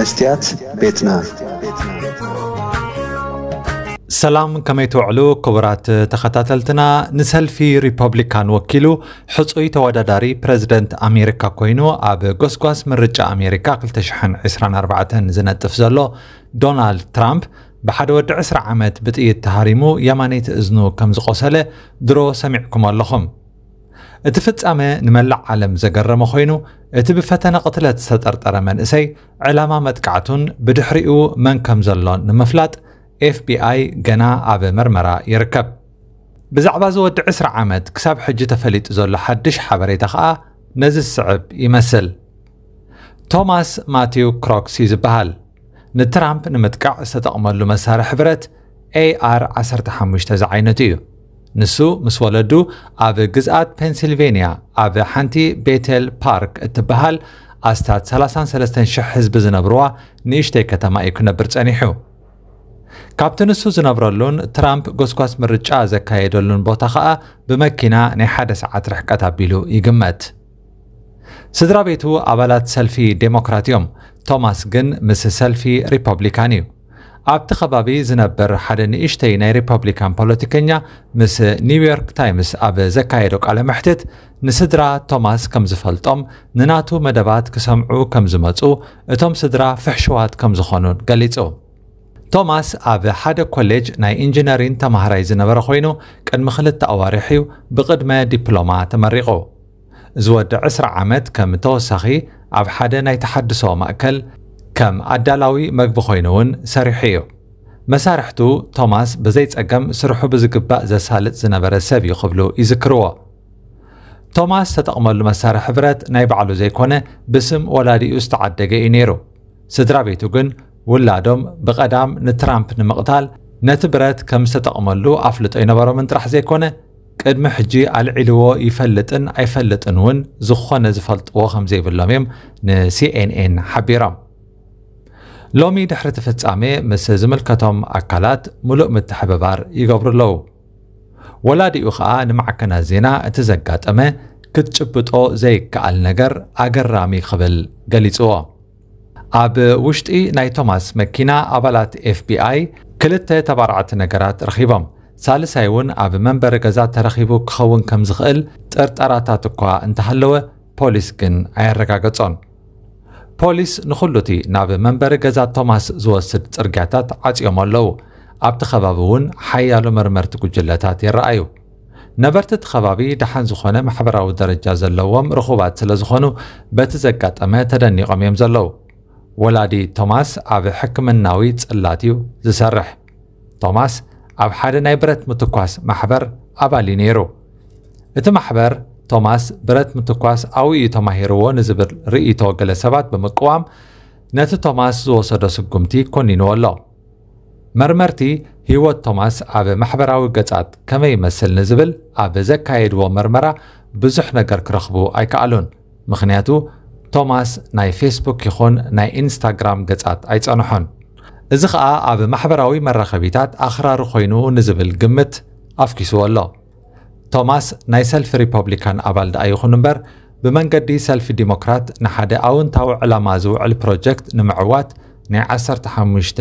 መስትያት ቤትና ሰላም ከመይ ትውዕሉ ክቡራት ተኸታተልትና ንሰልፊ ሪፐብሊካን ወኪሉ ሕፁይ ተወዳዳሪ ፕረዚደንት ኣሜሪካ ኮይኑ ኣብ ጎስጓስ ምርጫ ኣሜሪካ 224 ዝነጥፍ ዘሎ ዶናልድ ትራምፕ ብሓደ ወዲ 20 ዓመት ብጥይት ተሃሪሙ የማነይቲ እዝኑ ከም ዝቆሰለ ድሮ ሰሚዕኩም ኣለኹም እቲ ፍጻመ ንመላእ ዓለም ዘገረመ ኮይኑ እቲ ብፈተነ ቅትለት ዝተጠርጠረ መንእሰይ ዕላማ መጥቃዕቱን ብድሕሪኡ መን ከም ዘሎን ንምፍላጥ ኤፍቢኣይ ገና ኣብ መርመራ ይርከብ ብዛዕባ ዝወዲ 20 ዓመት ክሳብ ሕጂ ተፈሊጡ ዘሎ ሓድሽ ሓበሬታ ከዓ ነዚ ዝስዕብ ይመስል ቶማስ ማቲው ክሮክስ እዩ ዝበሃል ንትራምፕ ንምጥቃዕ ዝተጠቕመሉ መሳርሒ ሕብረት ኤኣር 15 ዝዓይነቱ እዩ ንሱ ምስ ወለዱ ኣብ ግዝኣት ፔንስልቬንያ ኣብ ሓንቲ ቤተል ፓርክ እትበሃል ኣስታት 33,000 ህዝቢ ዝነብርዋ ንእሽተይ ከተማ እዩ ክነብር ጸኒሑ ካብቲ ንሱ ዝነብረሉን ትራምፕ ጎስጓስ ምርጫ ዘካየደሉን ቦታ ከዓ ብመኪና ናይ ሓደ ሰዓት ርሕቀት ኣቢሉ ይግመት ስድራ ቤቱ ኣባላት ሰልፊ ዴሞክራት እዮም ቶማስ ግን ምስ ሰልፊ ሪፐብሊካን እዩ ኣብቲ ከባቢ ዝነብር ሓደ ንእሽተይ ናይ ሪፐብሊካን ፖለቲከኛ ምስ ኒውዮርክ ታይምስ ኣብ ዘካየዶ ቃለ ምሕትት ንስድራ ቶማስ ከም ዝፈልጦም ንናቱ መደባት ክሰምዑ ከም ዝመፁ እቶም ስድራ ፍሕሽዋት ከም ዝኾኑን ገሊጹ ቶማስ ኣብ ሓደ ኮሌጅ ናይ ኢንጂነሪን ተማሃራይ ዝነበረ ኮይኑ ቅድሚ ክልተ ኣዋርሒው ብቅድመ ዲፕሎማ ተመሪቑ ዝወዲ 20 ዓመት ከም ተወሳኺ ኣብ ሓደ ናይ ተሓድሶ ማእከል ከም ኣዳላዊ መግቢ እውን ሰሪሑ እዩ መሳርሕቱ ቶማስ ብዘይጸገም ስርሑ ብዝግባእ ዘሳልጥ ዝነበረ ሰብ እዩ ክብሉ ይዝክርዎ ቶማስ ተጠቕመሉ መሳርሒ ሕብረት ናይ ባዕሉ ዘይኮነ ብስም ወላዲኡ ዝተዓደገ እዩ ነይሩ ስድራ ቤቱ ግን ውላዶም ብቐዳም ንትራምፕ ንምቕታል ነቲ ብረት ከም ዝተጠቕመሉ ኣፍልጦ ይነበሮምን ጥራሕ ዘይኮነ ቅድሚ ሕጂ ኣልዒልዎ ይፈልጥን ኣይፈልጥን እውን ዝኾነ ዝፈልጥዎ ከም ዘይብሎም እዮም ንሲኤንኤን ሓቢሮም ሎሚ ድሕሪ እቲ ፍጻሜ ምስ ዝምልከቶም ኣካላት ሙሉእ ምትሕብባር ይገብሩ ኣለዉ ወላዲኡ ከዓ ንማዕከናት ዜና እቲ ዘጋጠመ ክትጭብጦ ዘይከኣል ነገር ኣገራሚ ክብል ገሊፅዎ ኣብ ውሽጢ ናይ ቶማስ መኪና ኣባላት ኤፍቢኣይ ክልተ ተባርዕቲ ነገራት ረኺቦም ሳልሳይ እውን ኣብ መንበሪ ገዛ ተረኺቡ ክኸውን ከም ዝኽእል ጥርጠራታት እኳ እንተሃለወ ፖሊስ ግን ኣየረጋገጾን ፖሊስ ንኹሉ እቲ ናብ መንበሪ ገዛ ቶማስ ዝወስድ ጽርግያታት ዓጺዮም ኣለዉ ኣብቲ ኸባቢ እውን ሓያሎ መርመርቲ ጉጅለታት ይረኣዩ ነበርቲ እቲ ኸባቢ ደሓን ዝኾነ ማሕበራዊ ደረጃ ዘለዎም ርኹባት ስለ ዝኾኑ በቲ ዘጋጠመ ተደኒቖም እዮም ዘለዉ ወላዲ ቶማስ ኣብ ሕክምናዊ ጽላት እዩ ዝሰርሕ ቶማስ ኣብ ሓደ ናይ ብረት ምትኳስ ማሕበር ኣባሊ ነይሩ እቲ ማሕበር ቶማስ ብረት ምትኳስ ዓብዪ ተማሂርዎ ንዝብል ርእይቶ ገለ ሰባት ብምቅዋም ነቲ ቶማስ ዝወሰዶ ስጉምቲ ኮኒንዎ ኣሎ መርመርቲ ህይወት ቶማስ ኣብ ማሕበራዊ ገጻት ከመይ ይመስል ንዝብል ኣብ ዘካየድዎ መርመራ ብዙሕ ነገር ክረኽቡ ኣይከኣሉን ምኽንያቱ ቶማስ ናይ ፌስቡክ ይኹን ናይ ኢንስታግራም ገጻት ኣይጸንሖን እዚ ከዓ ኣብ ማሕበራዊ መራኸቢታት ኣኽራሪ ኮይኑ ንዝብል ግምት ኣፍኪስዎ ኣሎ ቶማስ ናይ ሰልፊ ሪፐብሊካን ኣባል ደኣ ይኹን እምበር ብመንገዲ ሰልፊ ዲሞክራት ንሓደ ኣውንታዊ ዕላማ ዝውዕል ፕሮጀክት ንምዕዋት ናይ 15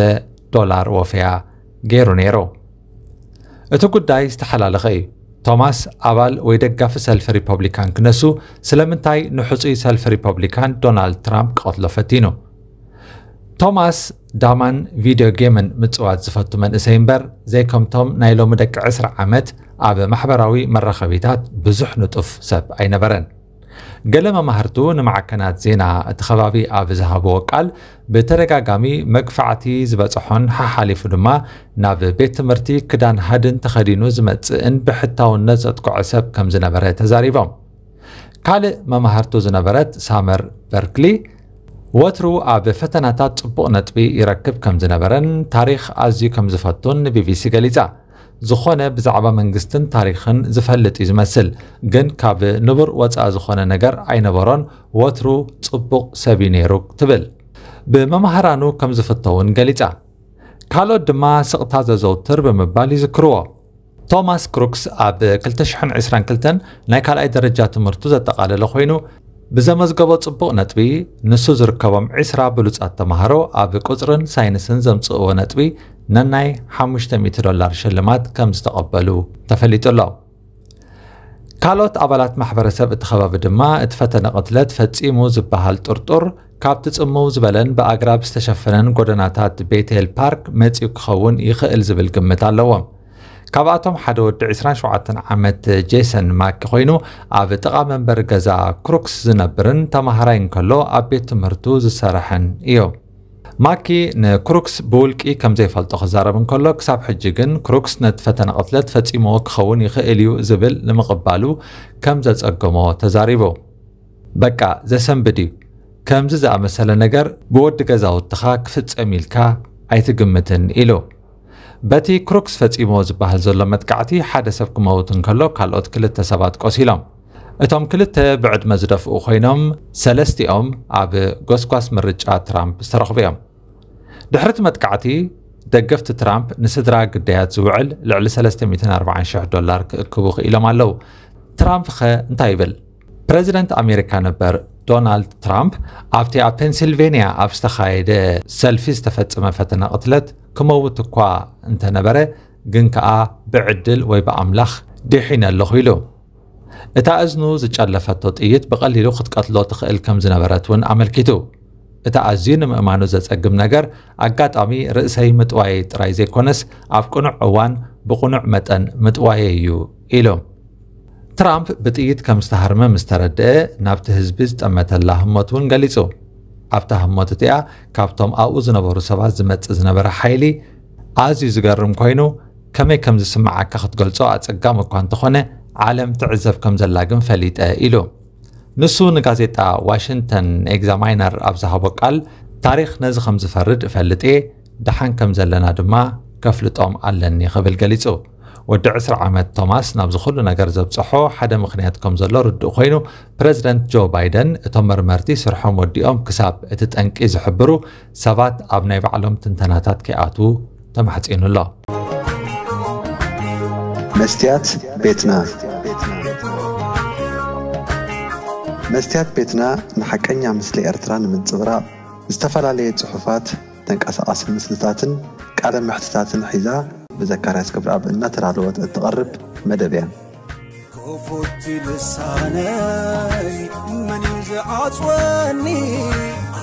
ዶላር ወፈያ ገይሩ ነይሩ እቲ ጉዳይ ዝተሓላለኸ እዩ ቶማስ ኣባል ወይ ደጋፊ ሰልፊ ሪፐብሊካን ክነሱ ስለምንታይ ንሕፁይ ሰልፊ ሪፐብሊካን ዶናልድ ትራምፕ ክቐትሎ ፈቲኑ ቶማስ ዳማን ቪድዮ ጌምን ምፅዋት ዝፈቱ መንእሰይ እምበር ዘይከምቶም ናይ ሎሚ ደቂ 20 ዓመት ኣብ ማሕበራዊ መራኸቢታት ብዙሕ ንጡፍ ሰብ ኣይነበረን ገለ መማህርቱ ንማዕከናት ዜና እቲ ከባቢ ኣብ ዝሃብዎ ቃል ብተደጋጋሚ መግፋዕቲ ዝበፅሖን ሓሓሊፉ ድማ ናብ ቤት ትምህርቲ ክዳን ሃድን ተኸዲኑ ዝመፅእን ብሕታውነት ዘጥቅዖ ሰብ ከም ዝነበረ ተዛሪቦም ካልእ መማህርቱ ዝነበረት ሳመር በርክሊ ወትሩ ኣብ ፈተናታት ጽቡቕ ነጥቢ ይረክብ ከም ዝነበረን ታሪክ ኣዝዩ ከም ዝፈቱን ቢቢሲ ገሊጻ ዝኾነ ብዛዕባ መንግስትን ታሪክን ዝፈልጥ እዩ ዝመስል ግን ካብ ንቡር ወፃኢ ዝኾነ ነገር ኣይነበሮን ወትሩ ጽቡቕ ሰብ እዩ ነይሩ ትብል ብመምሃራኑ ከም ዝፍተውን ገሊጻ ካልኦት ድማ ስቕታ ዘዘውትር ብምባል ይዝክርዎ ቶማስ ክሩክስ ኣብ 222 ናይ ካልኣይ ደረጃ ትምህርቱ ዘጠቓለለ ኮይኑ ብዘመዝገቦ ጽቡቕ ነጥቢ ንሱ ዝርከቦም 20 ብሉፃት ተምሃሮ ኣብ ቁፅርን ሳይንስን ዘምፅእዎ ነጥቢ ነናይ 500 ዶላር ሽልማት ከም ዝተቐበሉ ተፈሊጡ ኣሎ ካልኦት ኣባላት ማሕበረሰብ እቲ ኸባቢ ድማ እቲ ፈተነ ቅትለት ፈጺሙ ዝበሃል ጥርጡር ካብቲ ጽምው ዝበለን ብኣግራብ ዝተሸፈነን ጎደናታት ቤቴል ፓርክ መጺኡ ክኸውን ይኽእል ዝብል ግምት ኣለዎም ካብኣቶም ሓደ ወዲ 27 ዓመት ጄሰን ማኪ ኮይኑ ኣብ ጥቓ መንበር ገዛ ክሩክስ ዝነብርን ተማሃራይን ከሎ ኣብ ቤት ትምህርቱ ዝሰርሐን እዮ ማኪ ንክሩክስ ብውልቂ ከም ዘይፈልጦ ክዛረብ እንከሎ ክሳብ ሕጂ ግን ክሩክስ ነቲ ፈተነ ቅትለት ፈጺሞ ክኸውን ይኽእል እዩ ዝብል ንምቕባሉ ከም ዘፀገሞ ተዛሪቡ በቃ ዘሰንብድ እዩ ከምዚ ዝኣመሰለ ነገር ብወዲ ገዛውትኻ ክፍጸም ኢልካ ኣይትግምትን ኢሉ በቲ ክሩክስ ፈጺሞ ዝበሃል ዘሎ መጥቃዕቲ ሓደ ሰብ ክመውት እንከሎ ካልኦት ክልተ ሰባት ቆሲሎም እቶም ክልተ ብዕድመ ዝደፍኡ ኮይኖም ሰለስቲኦም ኣብ ጎስጓስ ምርጫ ትራምፕ ዝተረኽቡ እዮም ድሕሪ እቲ መጥቃዕቲ ደገፍቲ ትራምፕ ንስድራ ግዳያት ዝውዕል ልዕሊ 340,000 ዶላር ክእክቡ ክኢሎም ኣለው ትራምፕ ኸ እንታይ ይብል ፕረዚደንት ኣሜሪካ ነበር ዶናልድ ትራምፕ ኣብቲ ኣብ ፔንስልቬንያ ኣብ ዝተኻየደ ሰልፊ ዝተፈፀመ ፈተነ ቅትለት ክመውት እኳ እንተነበረ ግን ከዓ ብዕድል ወይ ብኣምላኽ ድሒነ ኣለኹ ኢሉ እታ እዝኑ ዝጨለፈቶ ጥይት ብቐሊሉ ክትቀትሎ ትኽእል ከም ዝነበረት እውን ኣመልኪቱ እቲ ኣዝዩ ንምእማኑ ዘፀግም ነገር ኣጋጣሚ ርእሰይ ምጥዋየ ጥራይ ዘይኮነስ ኣብ ቅኑዕ እዋን ብቕኑዕ መጠን ምጥዋየ እዩ ኢሎም ትራምፕ ብጥይት ከም ዝተሃርመ ምስ ተረድአ ናብቲ ህዝቢ ዝጠመተላ ህሞት እውን ገሊጹ ኣብታ ህሞት እቲኣ ካብቶም ኣብኡ ዝነበሩ ሰባት ዝመፅእ ዝነበረ ሓይሊ ኣዝዩ ዝገርም ኮይኑ ከመይ ከም ዝስምዓካ ክትገልጾ ኣጸጋም እኳ እንተኾነ ዓለም ትዕዘብ ከም ዘላ ግን ፈሊጠ ኢሉ ንሱ ንጋዜጣ ዋሽንተን ኤግዛማይነር ኣብ ዝሃቦ ቃል ታሪክ ነዚ ከም ዝፈርድ እፈልጥ እየ ደሓን ከም ዘለና ድማ ከፍልጦም ኣለኒ ክብል ገሊጹ ወዲ 20 ዓመት ቶማስ ናብ ዝኹሉ ነገር ዘብፅሖ ሓደ ምክንያት ከም ዘሎ ርድእ ኮይኑ ፕረዚደንት ጆ ባይደን እቶም መርመርቲ ስርሖም ወዲኦም ክሳብ እቲ ጠንቂ ዝሕብሩ ሰባት ኣብ ናይ ባዕሎም ትንተናታት ከይኣትዉ ተማሕፂኑ ኣሎ መስትያት ቤትና መስትያት ቤትና ንሓቀኛ ምስሊ ኤርትራ ንምንፅብራቕ ዝተፈላለየ ፅሑፋት ተንቀሳቐሲ ምስልታትን ቃለ ምሕትታትን ሒዛ ብዘካርያስ ክብረኣብ እናተዳለወት እትቐርብ መደብ እያ ክፉቲ ልሳነይ መን እዩ ዝዓፅወኒ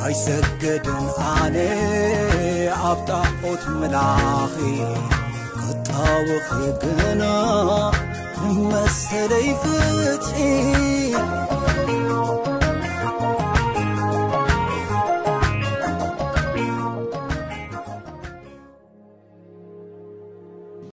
ኣይሰገድን ኣነ ኣብ ጣዖት መላኺ ክጣውኺ ግና መሰለይ ፍትሒ